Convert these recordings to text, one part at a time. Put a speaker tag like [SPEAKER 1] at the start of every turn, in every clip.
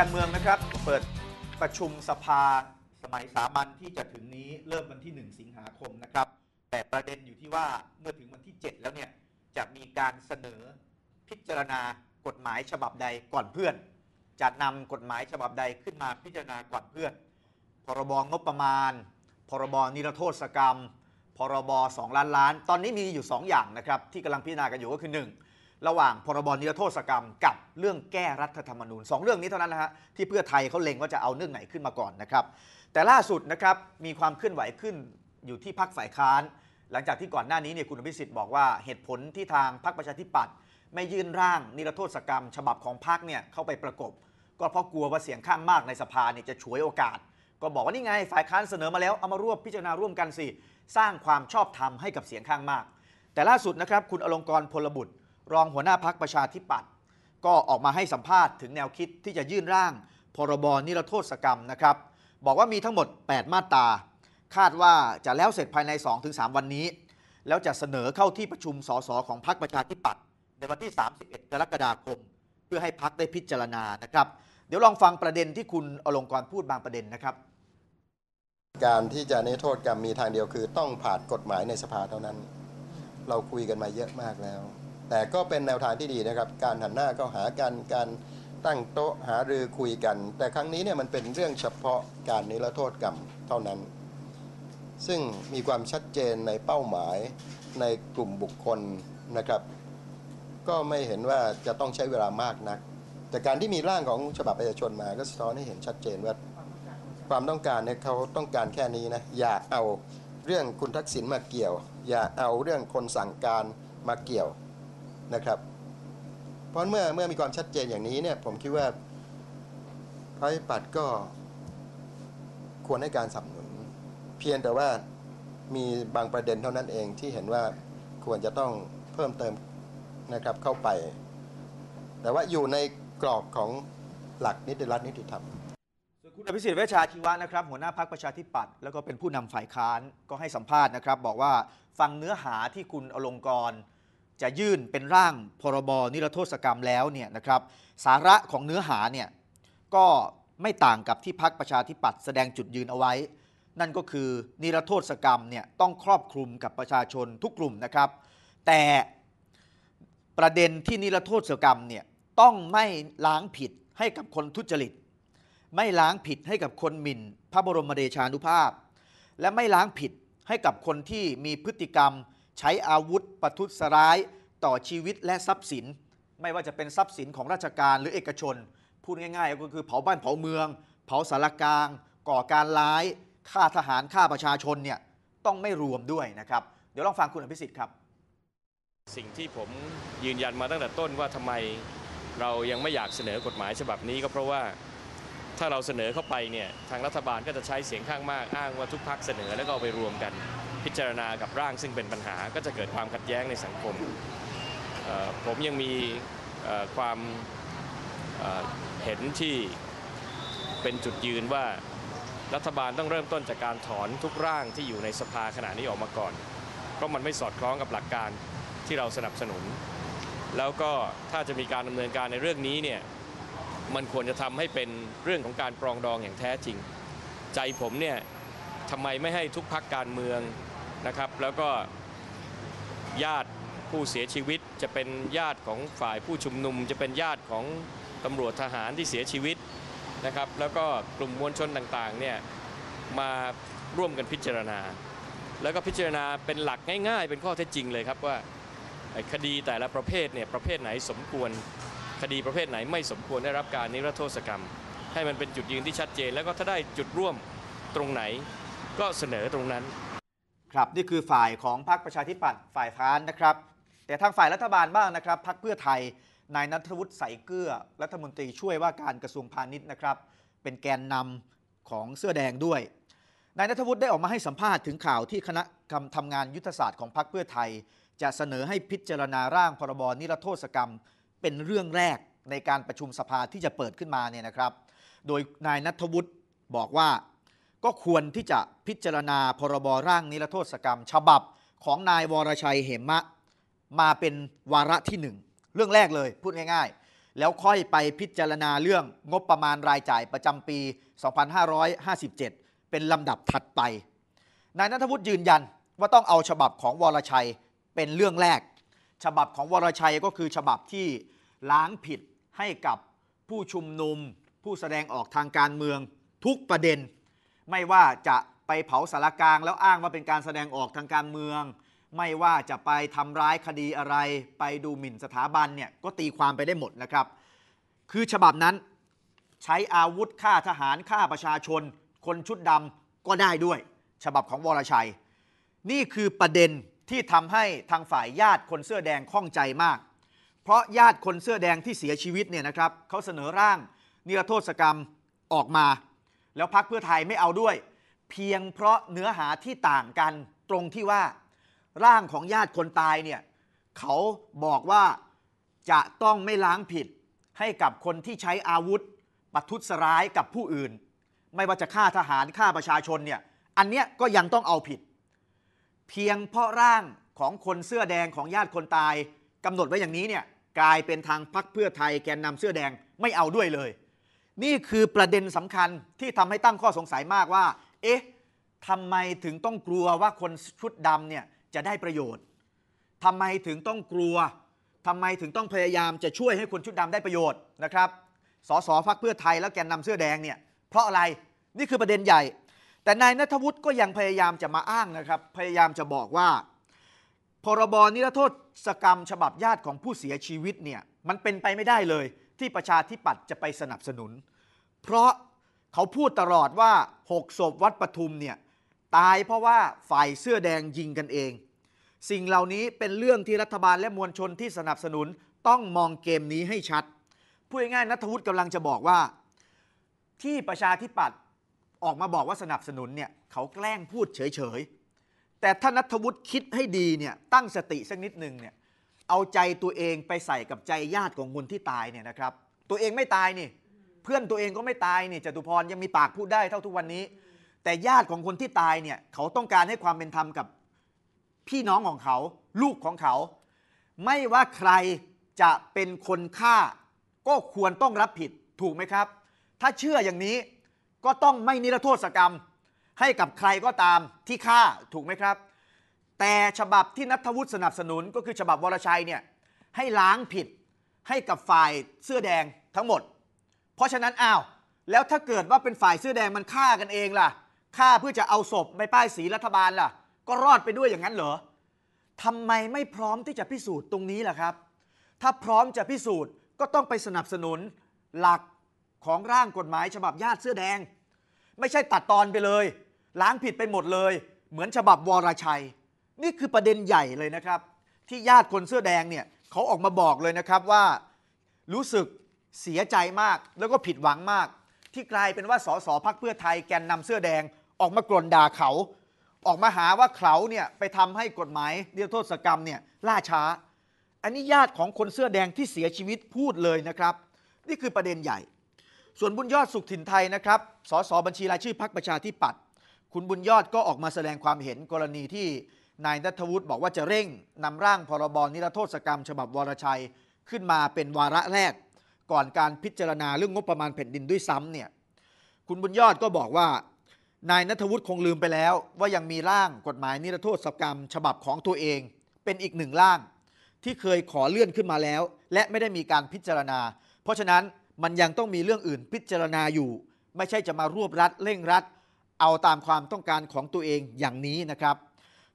[SPEAKER 1] การเมืองนะครับเปิดประชุมสภาสมัยสามัญที่จะถึงนี้เริ่มวันที่ 1 สิงหาคมนะครับ แต่ประเด็นอยู่ที่ว่าเมื่อถึงวันที่ 7 แล้วเนี่ยจะมีการเสนอพิจารณากฎหมายฉบับใดก่อนเพื่อนจะนำกฎหมายฉบับใดขึ้นมาพิจารณาก่อนเพื่อน พรบ งบประมาณ พรบ นิรโทษกรรม พรบ2ล้านล้าน ตอนนี้มีอยู่2อย่างนะครับที่กำลังพิจารณากันอยู่ก็คือ 1ระหว่างพรบนิรโทษกรรมกับเรื่องแก้รัฐธรรมนูญ 2 เรื่องนี้เท่านั้นนะฮะที่เพื่อไทยเขาเล็งว่าจะเอาเรื่องไหนขึ้นมาก่อนนะครับแต่ล่าสุดนะครับมีความเคลื่อนไหวขึ้นอยู่ที่พักฝ่ายค้าน หลังจากที่ก่อนหน้านี้เนี่ยคุณอภิสิทธิ์บอกว่าเหตุผลที่ทางพักประชาธิปัตย์ไม่ยื่นร่างนิรโทษกรรม ฉบับของพักเนี่ยเข้าไปประกบก็เพราะกลัวว่าเสียงข้างมากในสภาเนี่ยจะฉวยโอกาส ก็บอกว่านี่ไงฝ่ายค้านเสนอมาแล้วเอามารวบพิจารณาร่วมกันสิสร้างความชอบธรรมให้กับเสียงข้างมาก แต่ล่าสุดนะครับคุณอลงกรพลบุตรรองหัวหน้าพักประชาธิปัตย์ก็ออกมาให้สัมภาษณ์ถึงแนวคิดที่จะยื่นร่าง พรบนิรโทษกรรมนะครับ บอกว่ามีทั้งหมด 8 มาตราคาดว่าจะแล้วเสร็จภายใน 2-3 วันนี้ แล้วจะเสนอเข้าที่ประชุมสสของพักประชาธิปัตย์ในวันที่ 31 กรกฎาคม เพื่อให้พักได้พิจารณานะครับ เดี๋ยวลองฟังประเด็นที่คุณอลงกรพูดบางประเด็นนะครับ
[SPEAKER 2] การที่จะนิรโทษกรรมมีทางเดียวคือ ต้องผ่านกฎหมายในสภาเท่านั้น เราคุยกันมาเยอะมากแล้วแต่ก็เป็นแนวทางที่ดีนะครับ การหันหน้าเข้าหากันการตั้งโต๊ะหารือคุยกัน แต่ครั้งนี้เนี่ยมันเป็นเรื่องเฉพาะการนิรโทษกรรมเท่านั้น ซึ่งมีความชัดเจนในเป้าหมายในกลุ่มบุคคลนะครับ ก็ไม่เห็นว่าจะต้องใช้เวลามากนัก แต่การที่มีร่างของฉบับประชาชนมา ก็สะท้อนให้เห็นชัดเจนว่า ความต้องการเนี่ยเขาต้องการแค่นี้นะ อย่าเอาเรื่องคุณทักษิณมาเกี่ยว อย่าเอาเรื่องคนสั่งการมาเกี่ยวนะครับ เพราะเมื่อเมื่อมีความชัดเจนอย่างนี้เนี่ยผมคิดว่า พระปัตก็ควรให้การสนับสนุน เพียงแต่ว่ามีบางประเด็นเท่านั้นเองที่เห็นว่าควรจะต้องเพิ่มเติมนะครับเข้าไป แต่ว่าอยู่ในกร
[SPEAKER 1] อบของหลักนิติรัฐนิติธรรมส่วนคุณอภิสิทธิ์เวชาชีวะนะครับหัวหน้าพรรคประชาธิปัตย์แล้วก็เป็นผู้นำฝ่ายค้านก็ให้สัมภาษณ์นะครับ บอกว่าฟังเนื้อหาที่คุณอลงกรจะยื่นเป็นร่างพรบนิรโทษกรรมแล้วเนี่ยนะครับสาระของเนื้อหาเนี่ยก็ไม่ต่างกับที่พักประชาธิปัตย์แสดงจุดยืนเอาไว้ นั่นก็คือนิรโทษกรรมเนี่ยต้องครอบคลุมกับประชาชนทุกกลุ่มนะครับ แต่ประเด็นที่นิรโทษกรรมเนี่ยต้องไม่ล้างผิดให้กับคนทุจริตไม่ล้างผิดให้กับคนหมิ่น พระบรมเดชานุภาพ และไม่ล้างผิดให้กับคนที่มีพฤติกรรมใช้อาวุธประทุษร้าย ต่อชีวิตและทรัพย์สิน ไม่ว่าจะเป็นทรัพย์สินของราชการหรือเอกชน พูดง่าย ๆ ก็คือเผาบ้านเผาเมือง เผาสารกลาง ก่อการร้ายฆ่าทหารฆ่าประชาชนเนี่ยต้องไม่รวมด้วยนะครับ เดี๋ยวลองฟังคุณอภิสิทธิ์ครับ
[SPEAKER 3] สิ่งที่ผมยืนยันมาตั้งแต่ต้นว่าทำไมเรายังไม่อยากเสนอกฎหมายฉบับนี้ก็เพราะว่าถ้าเราเสนอเข้าไปเนี่ยทางรัฐบาลก็จะใช้เสียงข้างมากอ้างว่าทุกพักเสนอแล้วก็เอาไปรวมกันพิจารณากับร่างซึ่งเป็นปัญหาก็จะเกิดความขัดแย้งในสังคม ผมยังมีความเห็นที่เป็นจุดยืนว่ารัฐบาลต้องเริ่มต้นจากการถอนทุกร่างที่อยู่ในสภาขณะนี้ออกมาก่อน เพราะมันไม่สอดคล้องกับหลักการที่เราสนับสนุน แล้วก็ถ้าจะมีการดำเนินการในเรื่องนี้เนี่ยมันควรจะทำให้เป็นเรื่องของการปรองดองอย่างแท้จริงใจผมเนี่ยทำไมไม่ให้ทุกพักการเมืองนะครับแล้วก็ญาติผู้เสียชีวิตจะเป็นญาติของฝ่ายผู้ชุมนุม จะเป็นญาติของตำรวจทหารที่เสียชีวิตนะครับ แล้วก็กลุ่มมวลชนต่างๆเนี่ยมาร่วมกันพิจารณาแล้วก็พิจารณาเป็นหลักง่ายๆ เป็นข้อเท็จจริงเลยครับว่าคดีแต่ละประเภทเนี่ยประเภทไหนสมควร คดีประเภทไหนไม่สมควรได้รับการนิรโทษกรรม ให้มันเป็นจุดยืนที่ชัดเจน แล้วก็ถ้าได้จุดร่วมตรงไหน
[SPEAKER 1] ก็เสนอตรงนั้นครับนี่คือฝ่ายของพรรคประชาธิปัตย์ฝ่ายค้านนะครับ แต่ทางฝ่ายรัฐบาลบ้างนะครับพรรคเพื่อไทยนายนัทวุฒิใสเกลือรัฐมนตรีช่วยว่าการกระทรวงพาณิชย์นะครับ เป็นแกนนำของเสื้อแดงด้วยนายนัทวุฒิได้ออกมาให้สัมภาษณ์ถึงข่าว ที่คณะกรรมทำงานยุทธศาสตร์ของพรรคเพื่อไทย จะเสนอให้พิจารณาร่างพรบนิรโทษกรรมเป็นเรื่องแรกในการประชุมสภาที่จะเปิดขึ้นมาเนี่ยนะครับ โดยนายนัทวุฒิบอกว่าก็ควรที่จะพิจารณาพรบร่างนิรโทษกรรม ฉบับของนายวรชัยเหมะ มาเป็นวาระที่หนึ่ง เรื่องแรกเลยพูดง่าย ๆ แล้วค่อยไปพิจารณาเรื่องงบประมาณรายจ่ายประจำปี 2557 เป็นลำดับถัดไป นายนัทวุฒิยืนยันว่าต้องเอาฉบับของวรชัยเป็นเรื่องแรก ฉบับของวรชัยก็คือฉบับที่ล้างผิดให้กับผู้ชุมนุม ผู้แสดงออกทางการเมืองทุกประเด็นไม่ว่าจะไปเผาสารกลางแล้วอ้างว่าเป็นการแสดงออกทางการเมือง ไม่ว่าจะไปทำร้ายคดีอะไรไปดูหมิ่นสถาบันเนี่ยก็ตีความไปได้หมดนะครับ คือฉบับนั้น ใช้อาวุธฆ่าทหารฆ่าประชาชน คนชุดดำก็ได้ด้วย ฉบับของวรชัย นี่คือประเด็นที่ทำให้ทางฝ่ายญาติคนเสื้อแดงข้องใจมาก เพราะญาติคนเสื้อแดงที่เสียชีวิตเนี่ยนะครับเขาเสนอร่างนิรโทษกรรมออกมาแล้วพักเพื่อไทยไม่เอาด้วย เพียงเพราะเนื้อหาที่ต่างกันตรงที่ว่าร่างของญาติคนตายเนี่ยเขาบอกว่าจะต้องไม่ล้างผิดให้กับคนที่ใช้อาวุธปะทุษร้ายกับผู้อื่น ไม่ว่าจะฆ่าทหารฆ่าประชาชนเนี่ยอันเนี้ยก็ยังต้องเอาผิด เพียงเพราะร่างของคนเสื้อแดงของญาติคนตายกำหนดไว้อย่างนี้เนี่ยกลายเป็นทางพักเพื่อไทยแกนนำเสื้อแดงไม่เอาด้วยเลยนี่คือประเด็นสำคัญที่ทำให้ตั้งข้อสงสัยมากว่า เอ๊ะทำไมถึงต้องกลัวว่าคนชุดดำเนี่ยจะได้ประโยชน์ ทำไมถึงต้องกลัว ทำไมถึงต้องพยายามจะช่วยให้คนชุดดำได้ประโยชน์นะครับ สสพักเพื่อไทยแล้วแกนนำเสื้อแดงเนี่ย เพราะอะไร นี่คือประเด็นใหญ่ แต่นายนัทวุฒิก็ยังพยายามจะมาอ้างนะครับ พยายามจะบอกว่า พรบนิรโทษกรรมฉบับญาติของผู้เสียชีวิตเนี่ยมันเป็นไปไม่ได้เลยที่ประชาธิปัตย์จะไปสนับสนุน เพราะเขาพูดตลอดว่าหกศพวัดปทุมเนี่ยตายเพราะว่าฝ่ายเสื้อแดงยิงกันเอง สิ่งเหล่านี้เป็นเรื่องที่รัฐบาลและมวลชนที่สนับสนุนต้องมองเกมนี้ให้ชัดพูดง่ายๆนัทวุฒิกำลังจะบอกว่าที่ประชาธิปัตย์ออกมาบอกว่าสนับสนุนเนี่ยเขาแกล้งพูดเฉย ๆ แต่ถ้านัทวุฒิคิดให้ดีเนี่ยตั้งสติสักนิดหนึ่งเนี่ยเอาใจตัวเองไปใส่กับใจญาติของคนที่ตายเนี่ยนะครับ ตัวเองไม่ตายนี่ เพื่อนตัวเองก็ไม่ตายนี่จตุพรยังมีปากพูดได้เท่าทุกวันนี้ แต่ญาติของคนที่ตายเนี่ยเขาต้องการให้ความเป็นธรรมกับพี่น้องของเขาลูกของเขา ไม่ว่าใครจะเป็นคนฆ่า ก็ควรต้องรับผิดถูกไหมครับ ถ้าเชื่ออย่างนี้ก็ต้องไม่นิรโทษกรรม ให้กับใครก็ตามที่ฆ่าถูกไหมครับแต่ฉบับที่นัทวุฒิสนับสนุนก็คือฉบับวรชัยเนี่ยให้ล้างผิดให้กับฝ่ายเสื้อแดงทั้งหมด เพราะฉะนั้นอ้าว แล้วถ้าเกิดว่าเป็นฝ่ายเสื้อแดงมันฆ่ากันเองล่ะฆ่าเพื่อจะเอาศพไปป้ายสีรัฐบาลล่ะ ก็รอดไปด้วยอย่างนั้นเหรอทำไมไม่พร้อมที่จะพิสูจน์ตรงนี้ล่ะครับ ถ้าพร้อมจะพิสูจน์ก็ต้องไปสนับสนุนหลักของร่างกฎหมาย ฉบับญาติเสื้อแดง ไม่ใช่ตัดตอนไปเลย ล้างผิดไปหมดเลย เหมือนฉบับวรชัยนี่คือประเด็นใหญ่เลยนะครับ ที่ญาติคนเสื้อแดงเนี่ยเขาออกมาบอกเลยนะครับว่ารู้สึกเสียใจมากแล้วก็ผิดหวังมาก ที่กลายเป็นว่าสสพักเพื่อไทยแกนนำเสื้อแดงออกมากลนด่าเขา ออกมาหาว่าเขาเนี่ยไปทำให้กฎหมายเียกโทษกรรมเนี่ยล่าช้า อันนี้ญาติของคนเสื้อแดงที่เสียชีวิตพูดเลยนะครับ นี่คือประเด็นใหญ่ ส่วนบุญยอดสุขถิ่นไทยนะครับสสบัญชีรายชื่อพักประชาธิปัตย์คุณบุญยอดก็ออกมาแสดงความเห็นกรณีที่นายนัทวุฒิบอกว่าจะเร่งนำร่างพรบนิรโทษกรรม ฉบับวรชัย ขึ้นมาเป็น วาระแรก ก่อนการพิจารณาเรื่องงบประมาณแผ่นดินด้วยซ้ำเนี่ย คุณบุญยอดก็บอกว่านายนัทวุฒิคงลืมไปแล้ว ว่ายังมีร่างกฎหมายนิรโทษกรรมฉบับของตัวเอง เป็นอีกหนึ่งร่าง ที่เคยขอเลื่อนขึ้นมาแล้ว และไม่ได้มีการพิจารณา เพราะฉะนั้นมันยังต้องมีเรื่องอื่นพิจารณาอยู่ ไม่ใช่จะมารวบรัดเร่งรัดเอาตามความต้องการของตัวเองอย่างนี้นะครับ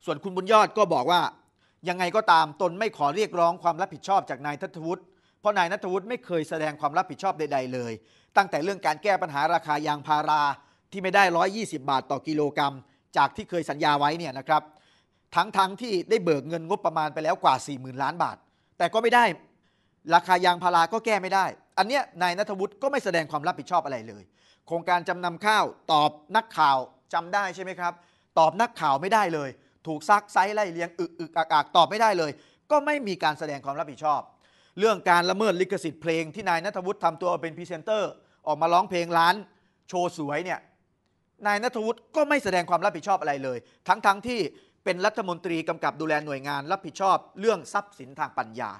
[SPEAKER 1] ส่วนคุณบุญยอดก็บอกว่ายังไงก็ตามตนไม่ขอเรียกร้องความรับผิดชอบจากนายทัตวุฒิเพราะนายนัทวุฒิไม่เคยแสดงความรับผิดชอบใดๆเลย ตั้งแต่เรื่องการแก้ปัญหาราคายางพาราที่ไม่ได้ 120 บาทต่อกิโลกรัม จากที่เคยสัญญาไว้เนี่ยนะครับทั้งๆทที่ได้เบิกเงินงบประมาณไปแล้วกว่า 40,000 ล้านบาท แต่ก็ไม่ได้ ราคายางพาราก็แก้ไม่ได้ อันเนี้ยนายนัทวุฒิก็ไม่แสดงความรับผิดชอบอะไรเลย โครงการจำนำข้าวตอบนักข่าวจำได้ใช่ไหมครับตอบนักข่าวไม่ได้เลยถูกซักไซไล่เลี้ยงอึกอึกอักอักตอบไม่ได้เลย ก็ไม่มีการแสดงความรับผิดชอบ เรื่องการละเมิดลิขสิทธิ์เพลงที่นายนัทวุฒิทำตัวเป็นพรีเซนเตอร์ ออกมาร้องเพลงร้านโชว์สวยเนี่ยนายนัทวุฒิก็ไม่แสดงความรับผิดชอบอะไรเลย ทั้งๆทที่เป็นรัฐมนตรีกำกับดูแลหน่วยงานรับผิดชอบ เรื่องทรัพย์สินทางปัญญา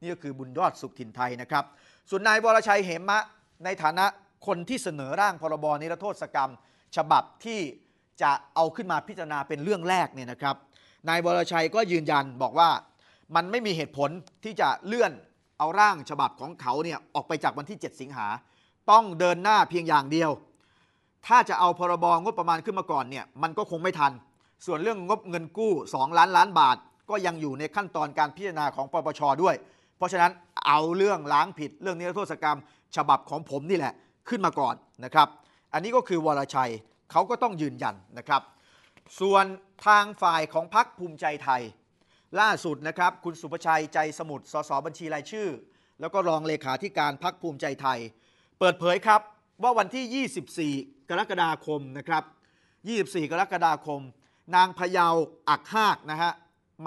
[SPEAKER 1] นี่ก็คือบุญยอดสุขถิ่นไทยนะครับส่วนนายวรชัยเหมะในฐานะคนที่เสนอร่างพรบนิรโทษกรรม ฉบับที่จะเอาขึ้นมาพิจารณาเป็นเรื่องแรกเนี่ยนะครับ นายวรชัยก็ยืนยันบอกว่ามันไม่มีเหตุผลที่จะเลื่อนเอาร่างฉบับของเขาเนี่ยออกไปจากวันที่ 7 สิงหาต้องเดินหน้าเพียงอย่างเดียว ถ้าจะเอาพรบงบประมาณขึ้นมาก่อนเนี่ยมันก็คงไม่ทัน ส่วนเรื่องงบเงินกู้2ล้านล้านบาท ก็ยังอยู่ในขั้นตอนการพิจารณาของปปชด้วย เพราะฉะนั้นเอาเรื่องล้างผิดเรื่องนิรโทษกรรม ฉบับของผมนี่แหละขึ้นมาก่อนนะครับ อันนี้ก็คือวรชัยเขาก็ต้องยืนยันนะครับ ส่วนทางฝ่ายของพักภูมิใจไทย ล่าสุดนะครับ คุณสุภชัยใจสมุทรสสบัญชีรายชื่อ แล้วก็รองเลขาธิการพักภูมิใจไทย เปิดเผยครับว่าวันที่ 24 กรกฎาคมนะครับ 24 กรกฎาคม นางพยาอักหากนะฮะ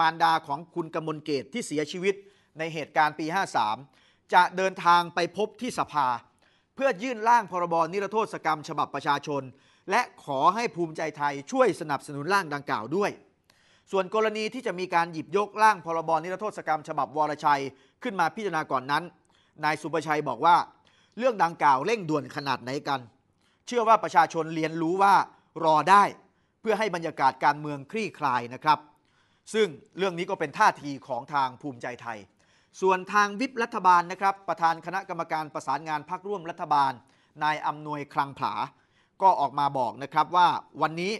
[SPEAKER 1] มารดาของคุณกมลเกตที่เสียชีวิตในเหตุการณ์ปี 53 จะเดินทางไปพบที่สภา เพื่อยื่นร่างพรบนิรโทษกรรมฉบับประชาชนและขอให้ภูมิใจไทยช่วยสนับสนุนร่างดังกล่าวด้วย ส่วนกรณีที่จะมีการหยิบยกร่างพรบนิรโทษกรรมฉบับวรชัย ขึ้นมาพิจารณาก่อนนั้น นายสุประชัยบอกว่า เรื่องดังกล่าวเร่งด่วนขนาดไหนกัน เชื่อว่าประชาชนเรียนรู้ว่ารอได้เพื่อให้บรรยากาศการเมืองคลี่คลายนะครับ ซึ่งเรื่องนี้ก็เป็นท่าทีของทางภูมิใจไทย ส่วนทางวิปรัฐบาลนะครับประธานคณะกรรมการประสานงานพักร่วมรัฐบาล นายอำนวยคลังผาก็ออกมาบอกนะครับว่าวันนี้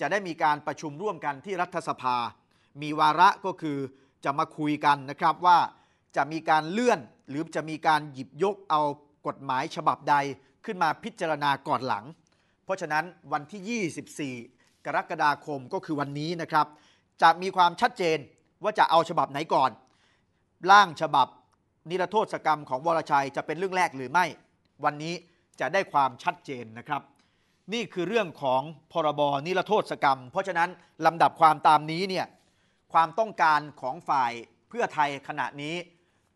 [SPEAKER 1] จะได้มีการประชุมร่วมกันที่รัฐสภา มีวาระก็คือจะมาคุยกันนะครับว่าจะมีการเลื่อนหรือจะมีการหยิบยกเอากฎหมายฉบับใดขึ้นมาพิจารณาก่อนหลัง เพราะฉะนั้นวันที่ 24 กรกฎาคมก็คือวันนี้นะครับ จะมีความชัดเจนว่าจะเอาฉบับไหนก่อน ร่างฉบับนิรโทษกรรมของวรชัยจะเป็นเรื่องแรกหรือไม่ วันนี้จะได้ความชัดเจนนะครับนี่คือเรื่องของพรบนิรโทษกรรม เพราะฉะนั้นลำดับความตามนี้เนี่ยความต้องการของฝ่ายเพื่อไทยขณะนี้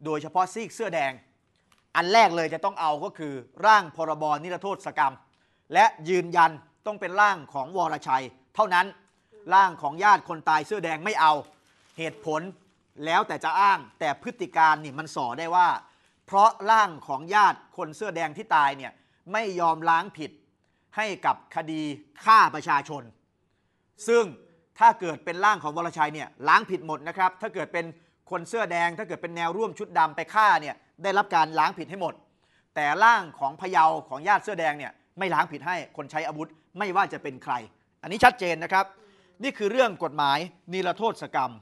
[SPEAKER 1] โดยเฉพาะซีกเสื้อแดง อันแรกเลยจะต้องเอาก็คือ ร่างพรบนิรโทษกรรม และยืนยันต้องเป็นร่างของวรชัย เท่านั้น ร่างของญาติคนตายเสื้อแดงไม่เอาเหตุผลแล้วแต่จะอ้างแต่พฤติการนี่มันส่อได้ว่า เพราะร่างของญาติคนเสื้อแดงที่ตายเนี่ยไม่ยอมล้างผิดให้กับคดีฆ่าประชาชน ซึ่งถ้าเกิดเป็นร่างของวรชัยเนี่ยล้างผิดหมดนะครับ ถ้าเกิดเป็นคนเสื้อแดง ถ้าเกิดเป็นแนวร่วมชุดดำไปฆ่าเนี่ยได้รับการล้างผิดให้หมด แต่ร่างของพยาของญาติเสื้อแดงเนี่ยไม่ล้างผิดให้คนใช้อาวุธไม่ว่าจะเป็นใคร อันนี้ชัดเจนนะครับ นี่คือเรื่องกฎหมาย นิรโทษกรรม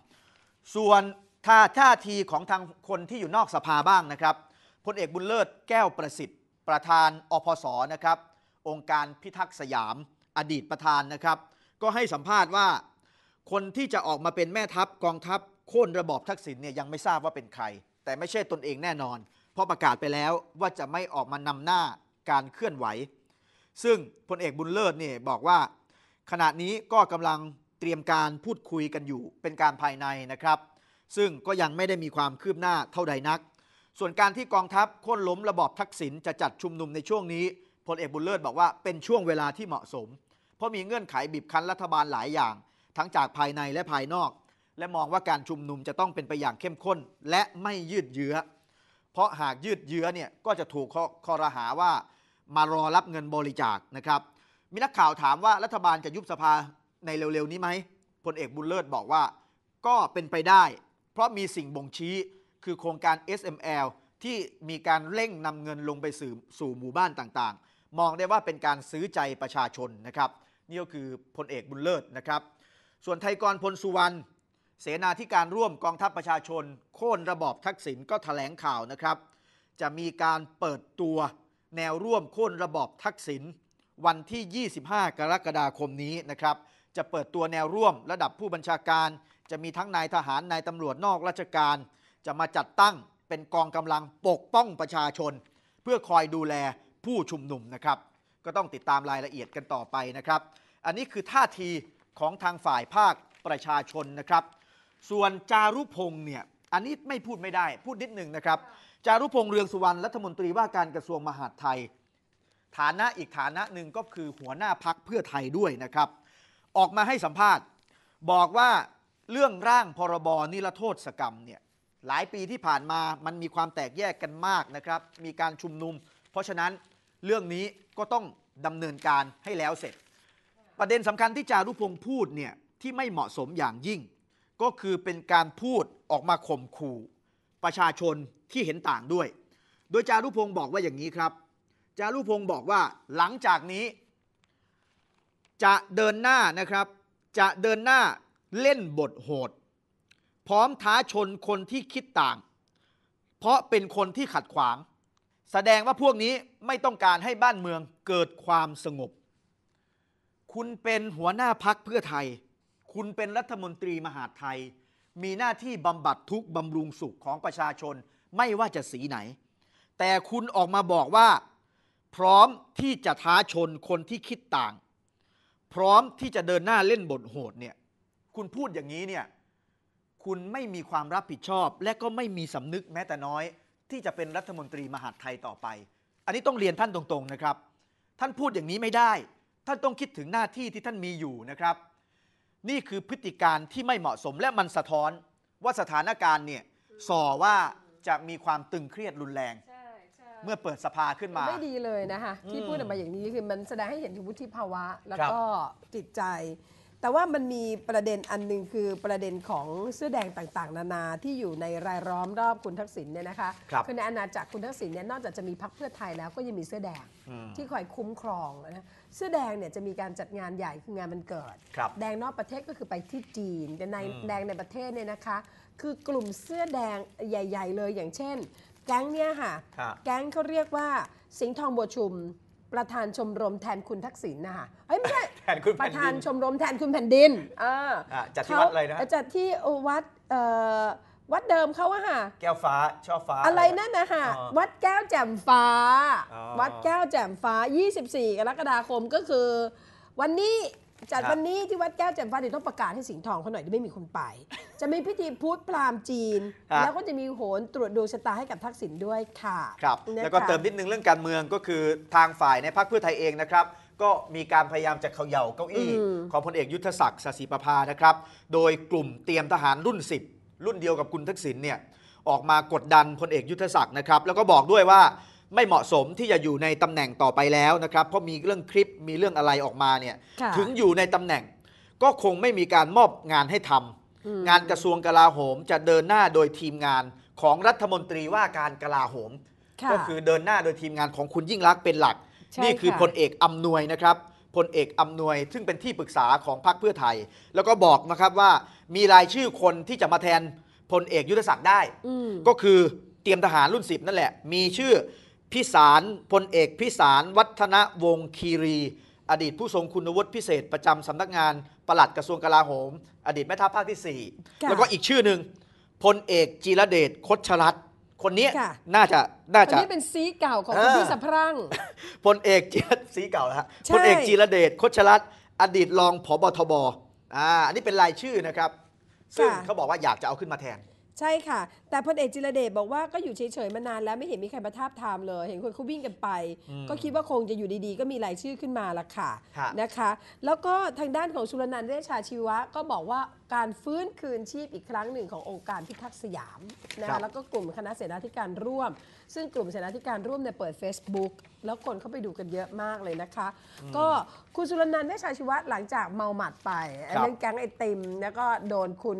[SPEAKER 1] ส่วนท่าท่าทีของทางคนที่อยู่นอกสภาบ้างนะครับ พลเอกบุญเลิศแก้วประสิทธิ์ ประธานอพศนะครับองค์การพิทักษ์สยาม อดีตประธานนะครับ ก็ให้สัมภาษณ์ว่า คนที่จะออกมาเป็นแม่ทัพกองทัพโค่นระบอบทักษิณเนี่ยยังไม่ทราบว่าเป็นใคร แต่ไม่ใช่ตนเองแน่นอน เพราะประกาศไปแล้วว่าจะไม่ออกมานำหน้าการเคลื่อนไหว ซึ่งพลเอกบุญเลิศเนี่ยบอกว่า ขณะนี้ก็กำลังเตรียมการพูดคุยกันอยู่เป็นการภายในนะครับ ซึ่งก็ยังไม่ได้มีความคืบหน้าเท่าใดนัก ส่วนการที่กองทัพโค่นล้มระบอบทักษิณจะจัดชุมนุมในช่วงนี้พลเอกบุญเลิศบอกว่าเป็นช่วงเวลาที่เหมาะสม เพราะมีเงื่อนไขบีบคั้นรัฐบาลหลายอย่าง ทั้งจากภายในและภายนอก และมองว่าการชุมนุมจะต้องเป็นไปอย่างเข้มข้น และไม่ยืดเยื้อ เพราะหากยืดเยื้อเนี่ยก็จะถูกข้อรหาว่ามารอรับเงินบริจาคนะครับมีนักข่าวถามว่ารัฐบาลจะยุบสภาในเร็วๆนี้ไหมพลเอกบุญเลิศบอกว่า ก็เป็นไปได้ เพราะมีสิ่งบ่งชี้คือโครงการ SML ที่มีการเร่งนำเงินลงไปสู่หมู่บ้านต่างๆมองได้ว่าเป็นการซื้อใจประชาชนนะครับนี่ก็คือพลเอกบุญเลิศนะครับ ส่วนไทยกรพลสุวรรณเสนาธิการร่วมกองทัพประชาชนโค่นระบอบทักษิณก็ถแถลงข่าวนะครับ จะมีการเปิดตัวแนวร่วมโค่นระบอบทักษิณวันที่ 25 กรกฎาคมนี้นะครับจะเปิดตัวแนวร่วมระดับผู้บัญชาการ จะมีทั้งนายทหารนายตำรวจนอกราชการ จะมาจัดตั้งเป็นกองกำลังปกป้องประชาชน เพื่อคอยดูแลผู้ชุมนุมนะครับก็ต้องติดตามรายละเอียดกันต่อไปนะครับ อันนี้คือท่าทีของทางฝ่ายภาคประชาชนนะครับ ส่วนจารุพงศ์เนี่ยอันนี้ไม่พูดไม่ได้ พูดนิดหนึ่งนะครับจารุพงศ์เรืองสุวรรณรัฐมนตรีว่าการกระทรวงมหาดไทย ฐานะอีกฐานะหนึ่งก็คือหัวหน้าพักเพื่อไทยด้วยนะครับออกมาให้สัมภาษณ์ บอกว่าเรื่องร่างพรบนิรโทษกรรมเนี่ยหลายปีที่ผ่านมามันมีความแตกแยกกันมากนะครับมีการชุมนุม เพราะฉะนั้นเรื่องนี้ก็ต้องดำเนินการให้แล้วเสร็จ ประเด็นสำคัญที่จารุพงศ์พูดเนี่ยที่ไม่เหมาะสมอย่างยิ่ง ก็คือเป็นการพูดออกมาข่มขู่ ประชาชนที่เห็นต่างด้วย โดยจารุพงศ์บอกว่าอย่างนี้ครับ จารุพงศ์บอกว่าหลังจากนี้ จะเดินหน้านะครับ จะเดินหน้าเล่นบทโหด พร้อมท้าชนคนที่คิดต่าง เพราะเป็นคนที่ขัดขวางแสดงว่าพวกนี้ไม่ต้องการให้บ้านเมืองเกิดความสงบ คุณเป็นหัวหน้าพักเพื่อไทย คุณเป็นรัฐมนตรีมหาไทย มีหน้าที่บำบัดทุก บำรุงสุขของประชาชน ไม่ว่าจะสีไหน แต่คุณออกมาบอกว่า พร้อมที่จะท้าชนคนที่คิดต่าง พร้อมที่จะเดินหน้าเล่นบทโหดเนี่ย คุณพูดอย่างนี้เนี่ย คุณไม่มีความรับผิดชอบและก็ไม่มีสำนึกแม้แต่น้อยที่จะเป็นรัฐมนตรีมหาดไทยต่อไป อันนี้ต้องเรียนท่านตรงๆนะครับ ท่านพูดอย่างนี้ไม่ได้ ท่านต้องคิดถึงหน้าที่ที่ท่านมีอยู่นะครับ นี่คือพฤติการที่ไม่เหมาะสมและมันสะท้อนว่าสถานการณ์เนี่ยส่อว่าจะมีความตึงเครียดรุนแรง เมื่อเปิดสภาขึ้นมา ไม่
[SPEAKER 4] ดีเลยนะคะที่พูดออกมาอย่างนี้คือมันแสดงให้เห็นถึงวุฒิภาวะ แล้วก็จิตใจแต่ว่ามันมีประเด็นอันหนึ่งคือประเด็นของเสื้อแดงต่างๆ นานาที่อยู่ในรายล้อมรอบคุณทักษิณเนี่ยนะคะคคือในอาณาจักรคุณทักษิณเนี่ยนอกจากจะมีพักเพื่อไทยแล้วก็ยังมีเสื้อแดงที่คอยคุ้มครองนะเสื้อแดงเนี่ยจะมีการจัดงานใหญ่คืองานมันเกิดแดงนอกประเทศก็คือไปที่จีนแต่ในแดงในประเทศเนี่ยนะคะ คือกลุ่มเสื้อแดงใหญ่ ๆ เลยอย่างเช่น แก๊งเนี่ยค่ะะแก๊งเขาเรียกว่าสิงห์ทองบัวชุมประธานชมรมแทนคุณทักษิณนะคะเอ้ยไม่ใช่ ประธานชมรมแทนคุณแผ่นดินอ่
[SPEAKER 1] าจัดที่วัดอะไรนะาจ
[SPEAKER 4] ัดที่วัด เอ่อ วัดเดิมเขาอะค่ะ
[SPEAKER 1] แก้วฟ้า ช่อฟ้า อะไรนั่นนะฮะวั
[SPEAKER 4] ดแก้วแจ่มฟ้า วัดแก้วแจ่มฟ้า 24กรกฎาคมก็คือ วันนี้จัดวันนี้ที่วัดแก้วแจ่มฟ้าเดี๋ยวต้องประกาศให้สิงห์ทองเขาหน่อยที่ไม่มีคนไป จะมีพิธีพุทธพราหมณ์จีน แล้วก็จะมีโหรตรวจดวงชะตาให้กับทักษิณด้วยค่ะ
[SPEAKER 1] ครับแล้วก็เติมนิดนึงเรื่องการเมืองก็คือทางฝ่ายในพรรคเพื่อไทยเองนะครับ ก็มีการพยายามจะเขย่าเก้าอี้ของพลเอกยุทธศักดิ์สศิประภานะครับโดยกลุ่มเตรียมทหารรุ่น10รุ่นเดียวกับคุณทักษิณเนี่ยออกมากดดันพลเอกยุทธศักดิ์นะครับ แล้วก็บอกด้วยว่าไม่เหมาะสมที่จะอยู่ในตำแหน่งต่อไปแล้วนะครับ เพราะมีเรื่องคลิปมีเรื่องอะไรออกมาเนี่ยถึงอยู่ในตำแหน่งก็คงไม่มีการมอบงานให้ทำ งานกระทรวงกลาโหม จะเดินหน้าโดยทีมงานของรัฐมนตรีว่าการกลาโหม ก็คือเดินหน้าโดยทีมงานของคุณยิ่งรักเป็นหลักนี่คือพลเอกอำนวยนะครับพลเอกอำนวยซึ่งเป็นที่ปรึกษาของพรรคเพื่อไทย แล้วก็บอกนะครับว่ามีรายชื่อคนที่จะมาแทนพลเอกยุทธศักดิ์ได้ก็คือเตรียมทหารรุ่นสิบนั่นแหละมีชื่อพิสารพลเอกพิสารวัฒนวงคีรี อดีตผู้ทรงคุณวุฒิพิเศษประจำสำนักงานปลัดกระทรวงกลาโหม อดีตแม่ทัพภาคที่4แล้วก็อีกชื่อหนึ่งพลเอกจีรเดชคดชรัตคนนี้น่าจะน่าจะนี่เป
[SPEAKER 4] ็นซีเก่าของคุณพี่สัพรั่ง
[SPEAKER 1] พลเอกจีรซีเก่าแล้วพลเอกจีรเดชคดชรัตอดีตรองผบทบอ่าอันนี้เป็นรายชื่อนะครับ ซึ่งเขาบอกว่าอยากจะเอาขึ้นมาแทน
[SPEAKER 4] ใช่ค่ะ แต่พลเอกจิรเดชบอกว่าก็อยู่เฉยๆมานานแล้ว ไม่เห็นมีใครมาทาบทามเลย เห็นคนเขาวิ่งกันไป ก็คิดว่าคงจะอยู่ดีๆ ก็มีรายชื่อขึ้นมาละค่ะนะคะ แล้วก็ทางด้านของชุลนันท์เวชชาชีวะก็บอกว่าการฟื้นคืนชีพอีกครั้งหนึ่งขององค์การพิทักษ์สยามนะคะแล้วก็กลุ่มคณะเสนาธิการร่วมซึ่งกลุ่มเสนาธิการร่วมเนี่ยเปิด Facebook แล้วคนเข้าไปดูกันเยอะมากเลยนะคะ ก็คุณสุรนันท์ไดชชาชีวะหลังจากเมาหมัดไปครับเลนแก๊งไอติม แล้วก็โดนคุณ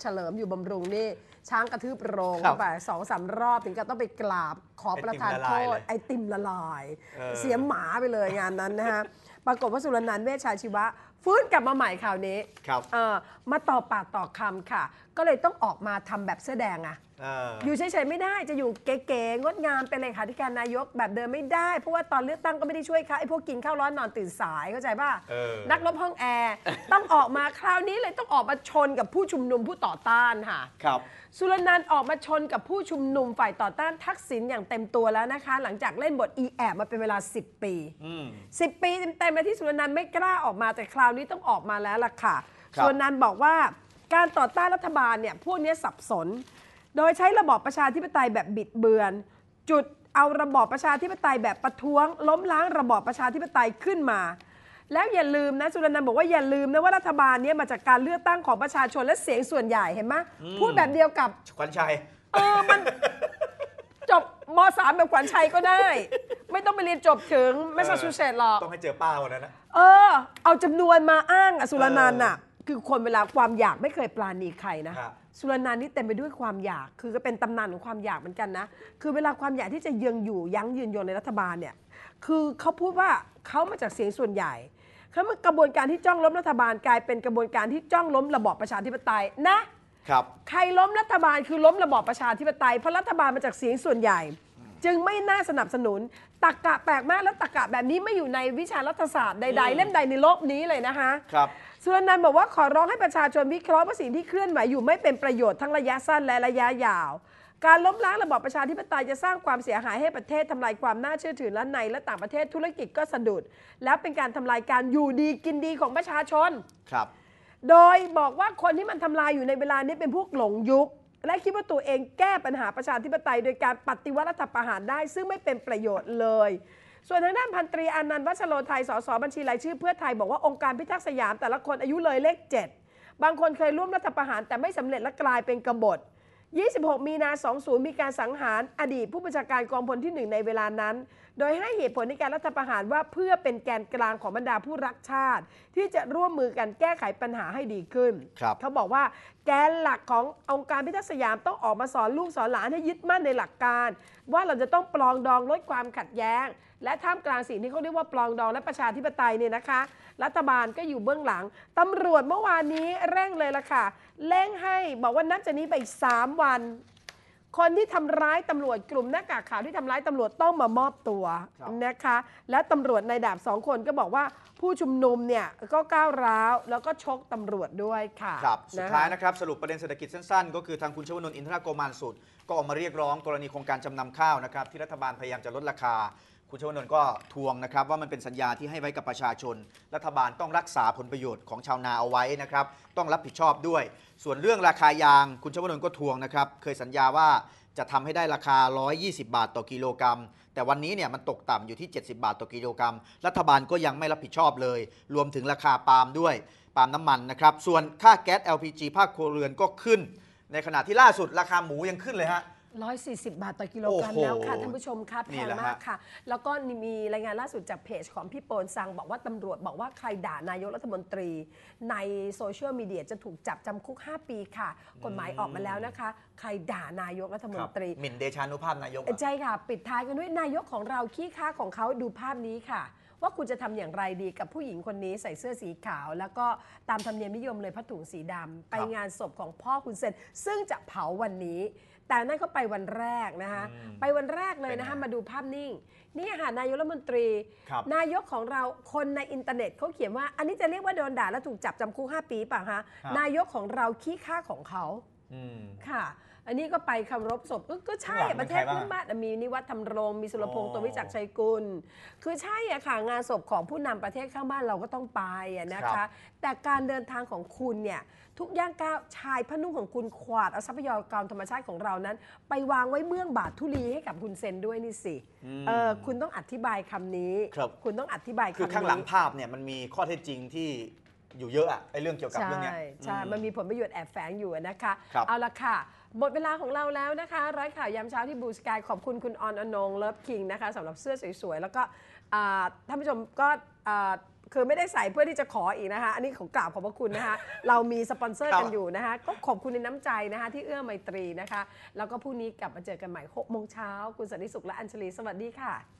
[SPEAKER 4] เฉลิมอยู่บำรุงนี่ ช้างกระทืบโรงรไปสองสามรอบถึงกับต้องไปกราบขอประทานโทษไอติมละลายเออเสียหมาไปเลยงานนั้นนะฮะปรากฏว่าสุรนันท์เวชชาชีวะฟื้นกลับมาใหม่คราวนี้ครับเออมาต่อปากต่อคำค่ะ ก็เลยต้องออกมาทำแบบเสื้อแดงอะออยู่เฉยๆไม่ได้จะอยู่เก๋ๆงดงามเป็นเลขาธิการนายกแบบเดิมไม่ได้เพราะว่าตอนเลือกตั้งก็ไม่ได้ช่วยค่ะไอ้พวกกินข้าวร้อนนอนตื่นสายเข้าใจป่ะนักรบห้องแอร์ต้องออกมาคราวนี้เลยต้องออกมาชนกับผู้ชุมนุมผู้ต่อต้านค่ะครับสุรนันท์ออกมาชนกับผู้ชุมนุมฝ่ายต่อต้านทักษิณอย่างเต็มตัวแล้วนะคะ หลังจากเล่นบทอีแอบมาเป็นเวลา 10 ปี10 ปีเต็มๆเลยที่สุรนันท์ไม่กล้าออกมาแต่คราวาวนี้ต้องออกมาแล้วล่ะค่ะคส่วนนันบอกว่าการต่อต้านรัฐบาลเนี่ยพวกนี้สับสน โดยใช้ระบอบประชาธิปไตยแบบบิดเบือน จุดเอาระบอบประชาธิปไตยแบบประท้วง ล้มล้างระบอบประชาธิปไตยขึ้นมา แล้วอย่าลืมนะสุรนันท์บอกว่าอย่าลืมนะว่ารัฐบาลเนี้มาจากการเลือกตั้งของประชาชนและเสียงส่วนใหญ่เห็นไหมพูดแบบเดียวกับ
[SPEAKER 1] ขวัญชัย เออมัน
[SPEAKER 4] จบมสามแบบขวัญชัยก็ได้ ไม่ต้องไปเรียนจบถึงแมสซาชูเซตส์หรอกต้อง
[SPEAKER 1] ให้เจอป้าวันนั้นนะ
[SPEAKER 4] เออ เอาจำนวนมาอ้างอะสุรนันน่ะคือคนเวลาความอยากไม่เคยปราณีใครนะสุรนันนี่เต็มไปด้วยความอยากคือก็เป็นตำนานของความอยากเหมือนกันนะคือเวลาความอยากที่จะยังอยู่ยั้งยืนยงในรัฐบาลเนี่ยคือเขาพูดว่าเขามาจากเสียงส่วนใหญ่เขามากระบวนการที่จ้องล้มรัฐบาลกลายเป็นกระบวนการที่จ้องล้มระบอบประชาธิปไตยนะครับ ใครล้มรัฐบาลคือล้มระบอบประชาธิปไตยเพราะรัฐบาลมาจากเสียงส่วนใหญ่ จึงไม่น่าสนับสนุนตักกะแปลกมากและตักกะแบบนี้ไม่อยู่ในวิชารัฐศาสตร์ใดๆเล่มใดในโลกนี้เลยนะคะครับสุรนันท์บอกว่าขอร้องให้ประชาชนวิเคราะห์ว่าสิ่งที่เคลื่อนไหวอยู่ไม่เป็นประโยชน์ทั้งระยะสั้นและระยะยาว การล้มล้างระบอบประชาธิปไตยจะ สร้างความเสียหายให้ประเทศทำลายความน่าเชื่อถือและใน และต่างประเทศธุรกิจก็สะดุด แล้วเป็นการทำลายการอยู่ดี กินดีของประชาชนครับโดยบอกว่าคนที่มันทำลายอยู่ในเวลานี้เป็นพวกหลงยุค และคิดว่าตัวเองแก้ปัญหาประชาธิปไตยโดยการปฏิวัติรัฐประหารได้ซึ่งไม่เป็นประโยชน์เลย ส่วนทางด้านพันตรีอนันต์วัชโรไทยสสบัญชีรายชื่อเพื่อไทยบอกว่าองค์การพิทักษ์สยามแต่ละคนอายุเลยเลข7 บางคนเคยร่วมรัฐประหารแต่ไม่สำเร็จและกลายเป็นกบฏ26 มีนา20 มีการสังหารอดีตผู้บัญชาการกองพลที่1ในเวลานั้นโดยให้เหตุผลในการรัฐประหารว่าเพื่อเป็นแกนกลางของบรรดาผู้รักชาติ ที่จะร่วมมือกันแก้ไขปัญหาให้ดีขึ้น เขาบอกว่าแกนหลักขององค์การพิทักษ์สยามต้องออกมาสอนลูกสอนหลานให้ยึดมั่นในหลักการ ว่าเราจะต้องปลองดองลดความขัดแย้ง และท่ามกลางสิ่งที่เขาเรียกว่าปลองดองและประชาธิปไตยเนี่ยนะคะ รัฐบาลก็อยู่เบื้องหลังตำรวจเมื่อวานนี้เร่งเลยล่ะค่ะเร่งให้บอกว่านับจากนี้ไปอีก3วันคนที่ทำร้ายตำรวจกลุ่มหน้ากากขาวที่ทำร้ายตำรวจต้องมามอบตัวนะคะและตำรวจในดาบสองคนก็บอกว่า ผู้ชุมนุมเนี่ยก็ก้าวร้าวแล้วก็ชกตำรวจด้วยค่ะครับสุดท้าย
[SPEAKER 1] นะครับสรุปประเด็นเศรษฐกิจสั้นๆ ก็คือทางคุณชวนนท์อินทรโกมานสุด ก็ออกมาเรียกร้องกรณีโครงการจำนำข้าวนะครับที่รัฐบาลพยายามจะลดราคาคุณชวนนท์ก็ทวงนะครับ ว่ามันเป็นสัญญาที่ให้ไว้กับประชาชน รัฐบาลต้องรักษาผลประโยชน์ของชาวนาเอาไว้นะครับต้องรับผิดชอบด้วย ส่วนเรื่องราคายางคุณชวนนท์ก็ทวงนะครับ เคยสัญญาว่าจะทำให้ได้ราคา 120 บาทต่อกิโลกรัม แต่วันนี้เนี่ยมันตกต่ำอยู่ที่ 70 บาทต่อกิโลกรัม รัฐบาลก็ยังไม่รับผิดชอบเลย รวมถึงราคาปาล์มด้วย ปาล์มน้ำมันนะครับส่วนค่าแก๊ส LPG ภาคครัวเรือนก็ขึ้นในขณะที่ล่าสุดราคาหมูยังขึ้นเลยฮะ
[SPEAKER 4] 140 บาท ต่อ กิโลกรัมแล้วค่ะท่านผู้ชมค่ะแพงมากค่ะ แล้วก็มีรายงานล่าสุดจากเพจของพี่โปนสัง บอกว่าตำรวจบอกว่าใครด่านายกรัฐมนตรี ในโซเชียลมีเดียจะถูกจับจำคุก 5 ปีค่ะกฎหมายออกมาแล้วนะคะ ใครด่านายกรัฐมนตรีหมิ
[SPEAKER 1] ่นเดชานุภาพนายก
[SPEAKER 4] ใช่ค่ะ ปิดท้ายกันด้วยนายกของเรา ขี้ค้าของเขาดูภาพนี้ค่ะว่าคุณจะทำอย่างไรดีกับผู้หญิงคนนี้ใส่เสื้อสีขาว แล้วก็ตามธรรมเนียมนิยมเลยผ้าถุงสีดำ ไปงานศพของพ่อคุณเซนซึ่งจะเผาวันนี้ แต่นั่นก็ไปวันแรกนะคะ ไปวันแรกเลยนะคะมาดูภาพนิ่ง นี่ค่ะนายกรัฐมนตรีนายกของเราคนในอินเทอร์เน็ตเขาเขียนว่า อันนี้จะเรียกว่าโดนด่าแล้วถูกจับจำคุก5ปีป่ะคะนายกของเราขี้ค่าของเขาค่ะอันนี้ก็ไปคารบศพก็ใช่ประเทศ้พื้นบ้านมีนิวัฒน์ธรรมรงค์มีสุรพงศ์ตัววิจักชัยกุลคือใช่อะค่ะงานศพของผู้นำประเทศข้างบ้านเราก็ต้องไปนะคคะแต่การเดินทางของคุณเนี่ยทุกย่างก้าวชายพนุ่งของคุณขวาดเอาทรัพยากรธรรมชาติของเรานั้น ไปวางไว้เบื้องบาททุลีให้กับคุณเซนด้วยนี่สิเออคุณต้องอธิบายค
[SPEAKER 1] ำนี้ครับคุณต้องอธิบายคือข้างหลังภาพเนี่ยมันมีข้อเท็จจริงที่อยู่เยอะอะไอเรื่องเกี่ยวกับเรื่องเนี้ยใช่ใช่มันม
[SPEAKER 4] ีผลประโยชน์แอบแฝงอยู่นะคะคเอาละค่ะ หมดเวลาของเราแล้วนะคะร้อยข่าวยามเช้าที่บูสกายขอบคุณ คุณออนอนงเลิฟคิงนะคะสำหรับเสื้อสวยๆ แล้วก็ท่านผู้ชมก็คือไม่ได้ใส่เพื่อที่จะขออีกนะคะ อันนี้ของกราบขอบพระคุณนะคะเรามีสปอนเซอร์กันอยู่นะคะก็ขอบคุณในน้ำใจนะคะที่เอื้อไมตรีนะคะแล้วก็พรุ่งนี้กลับมาเจอกันใหม่หกโมงเช้าคุณสันติสุขและอัญชลีสวัสดีค่ะ